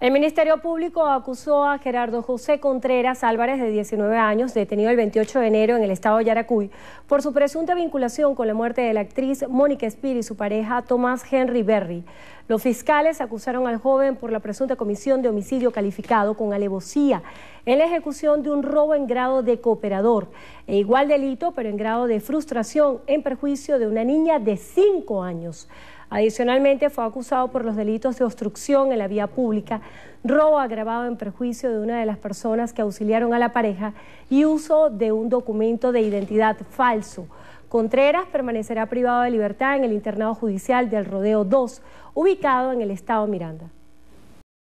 El Ministerio Público acusó a Gerardo José Contreras Álvarez, de 19 años, detenido el 28 de enero en el estado de Yaracuy, por su presunta vinculación con la muerte de la actriz Mónica Espíritu y su pareja Tomás Henry Berry. Los fiscales acusaron al joven por la presunta comisión de homicidio calificado con alevosía en la ejecución de un robo en grado de cooperador, e igual delito, pero en grado de frustración en perjuicio de una niña de 5 años. Adicionalmente, fue acusado por los delitos de obstrucción en la vía pública, robo agravado en perjuicio de una de las personas que auxiliaron a la pareja y uso de un documento de identidad falso. Contreras permanecerá privado de libertad en el internado judicial del Rodeo 2, ubicado en el estado Miranda.